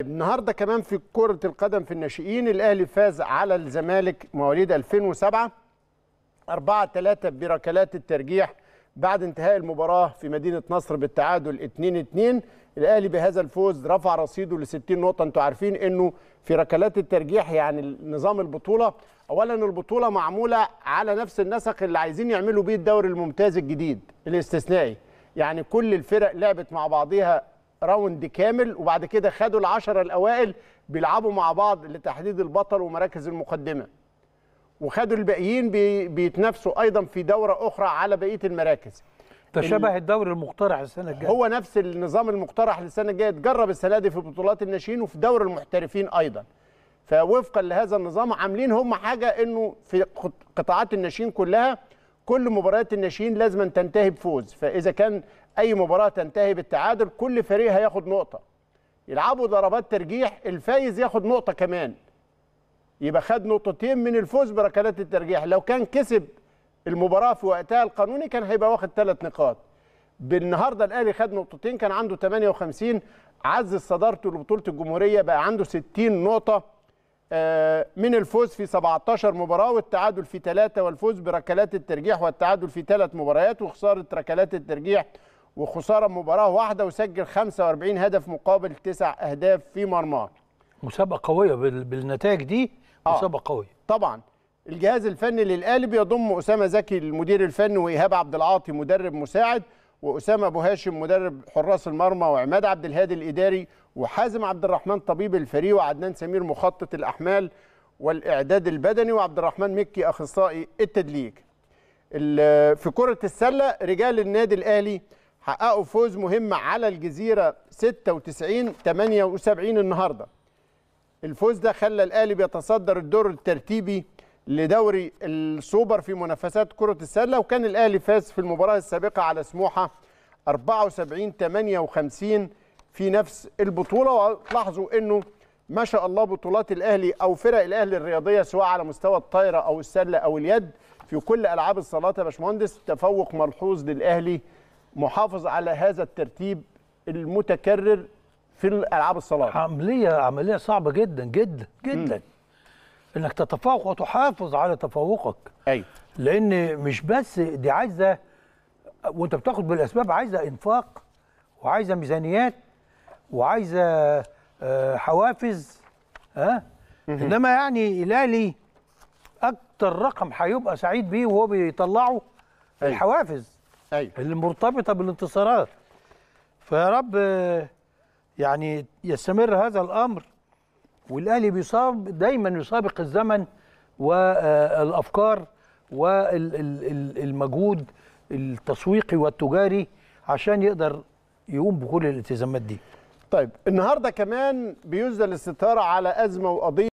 النهارده كمان في كرة القدم في الناشئين الاهلي فاز على الزمالك مواليد 2007 4 3 بركلات الترجيح بعد انتهاء المباراة في مدينة نصر بالتعادل 2 2 الاهلي بهذا الفوز رفع رصيده ل 60 نقطة انتوا عارفين انه في ركلات الترجيح يعني نظام البطولة اولا البطولة معمولة على نفس النسق اللي عايزين يعملوا بيه الدوري الممتاز الجديد الاستثنائي يعني كل الفرق لعبت مع بعضيها راوند كامل وبعد كده خدوا العشرة الأوائل بيلعبوا مع بعض لتحديد البطل ومراكز المقدمة وخدوا الباقيين بي بيتنافسوا أيضا في دورة أخرى على بقية المراكز تشبه الدوري المقترح السنه الجايه هو نفس النظام المقترح للسنه الجايه اتجرب السنه دي في بطولات الناشئين وفي دوري المحترفين ايضا فوفقا لهذا النظام عاملين هم حاجه انه في قطاعات الناشئين كلها كل مباريات الناشئين لازم تنتهي بفوز فاذا كان اي مباراه تنتهي بالتعادل كل فريق هياخد نقطه يلعبوا ضربات ترجيح الفايز ياخد نقطه كمان يبقى خد نقطتين من الفوز بركلات الترجيح لو كان كسب المباراه في وقتها القانوني كان هيبقى واخد ثلاث نقاط بالنهارده الاهلي خد نقطتين كان عنده 58 عزز صدارته لبطوله الجمهوريه بقى عنده 60 نقطه آه، من الفوز في 17 مباراة والتعادل في ثلاثة والفوز بركلات الترجيح والتعادل في ثلاث مباريات وخسارة ركلات الترجيح وخسارة مباراة واحدة وسجل 45 هدف مقابل تسع أهداف في مرماه مسابقة قوية بالنتائج دي آه. مسابقة آه. قوية طبعا الجهاز الفني للأهلي بيضم أسامة زكي المدير الفني وإيهاب عبد العاطي مدرب مساعد واسامه ابو هاشم مدرب حراس المرمى وعماد عبد الهادي الاداري وحازم عبد الرحمن طبيب الفريق وعدنان سمير مخطط الاحمال والاعداد البدني وعبد الرحمن مكي اخصائي التدليك في كره السله رجال النادي الاهلي حققوا فوز مهم على الجزيره 96 78 النهارده. الفوز ده خلى الاهلي بيتصدر الدور الترتيبي لدوري السوبر في منافسات كرة السلة وكان الأهلي فاز في المباراة السابقة على سموحة 74 58 في نفس البطولة ولاحظوا أنه ما شاء الله بطولات الأهلي أو فرق الأهلي الرياضية سواء على مستوى الطايرة أو السلة أو اليد في كل ألعاب الصالات يا باشمهندس تفوق ملحوظ للأهلي محافظ على هذا الترتيب المتكرر في الألعاب الصالات عملية عملية صعبة جدا جدا جدا م. انك تتفوق وتحافظ على تفوقك ايوه لان مش بس دي عايزه وانت بتاخد بالاسباب عايزه انفاق وعايزه ميزانيات وعايزه آه، حوافز ها انما يعني الاهلي اكتر رقم هيبقى سعيد بيه وهو بيطلعه أيوة. الحوافز أيوة. المرتبطه بالانتصارات فيا رب آه، يعني يستمر هذا الامر والاهلي بيصاب دايما يسابق الزمن والافكار آه، والمجهود التسويقي والتجاري عشان يقدر يقوم بكل الالتزامات دي. طيب النهارده كمان بيزل الستاره على ازمه وقضيه